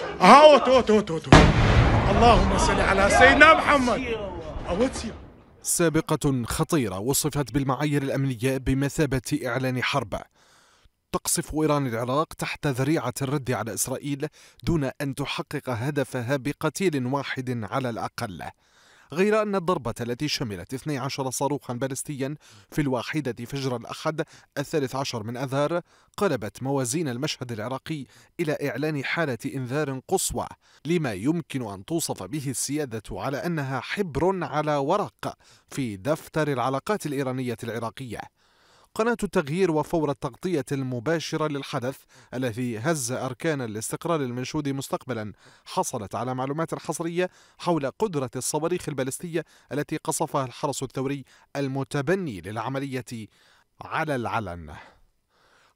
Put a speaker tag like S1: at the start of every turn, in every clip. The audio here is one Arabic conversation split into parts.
S1: ها آه، اوت اوت اوت اوت اللهم صل على سيدنا محمد اوت سابقة خطيرة وصفت بالمعايير الأمنية بمثابة إعلان حرب تقصف إيران العراق تحت ذريعة الرد على إسرائيل دون أن تحقق هدفها بقتيل واحد على الأقل غير أن الضربة التي شملت 12 صاروخا بالستيا في الواحدة فجر الأحد الثالث عشر من أذار قلبت موازين المشهد العراقي إلى إعلان حالة إنذار قصوى لما يمكن أن توصف به السيادة على أنها حبر على ورق في دفتر العلاقات الإيرانية العراقية قناة التغيير وفور التغطية المباشرة للحدث الذي هز أركان الاستقرار المنشود مستقبلا حصلت على معلومات حصرية حول قدرة الصواريخ البالستية التي قصفها الحرس الثوري المتبني للعملية على العلن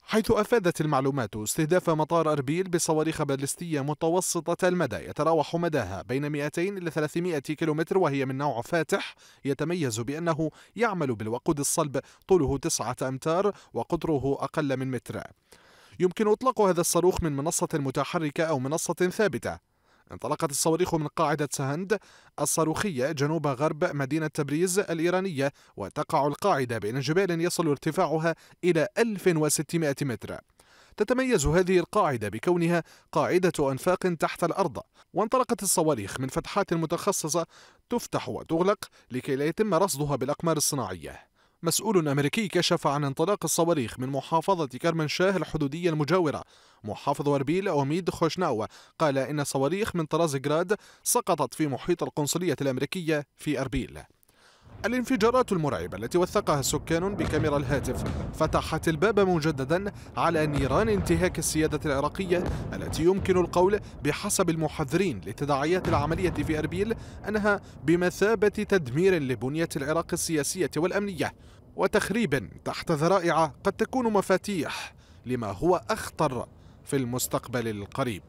S1: حيث أفادت المعلومات استهداف مطار أربيل بصواريخ باليستية متوسطة المدى يتراوح مداها بين 200 إلى 300 كيلومتر وهي من نوع فاتح يتميز بأنه يعمل بالوقود الصلب طوله 9 أمتار وقطره أقل من متر يمكن إطلاق هذا الصاروخ من منصة متحركة أو منصة ثابتة انطلقت الصواريخ من قاعدة سهند الصاروخية جنوب غرب مدينة تبريز الإيرانية وتقع القاعدة بين جبال يصل ارتفاعها إلى 1600 متر تتميز هذه القاعدة بكونها قاعدة أنفاق تحت الأرض وانطلقت الصواريخ من فتحات متخصصة تفتح وتغلق لكي لا يتم رصدها بالأقمار الصناعية مسؤول أمريكي كشف عن انطلاق الصواريخ من محافظة كرمنشاه الحدودية المجاورة محافظ وربيل أوميد خوشناو قال إن صواريخ من طراز جراد سقطت في محيط القنصلية الأمريكية في أربيل الانفجارات المرعبة التي وثقها سكان بكاميرا الهاتف فتحت الباب مجددا على نيران انتهاك السيادة العراقية التي يمكن القول بحسب المحذرين لتداعيات العملية في أربيل أنها بمثابة تدمير لبنية العراق السياسية والأمنية وتخريب تحت ذرائع قد تكون مفاتيح لما هو أخطر في المستقبل القريب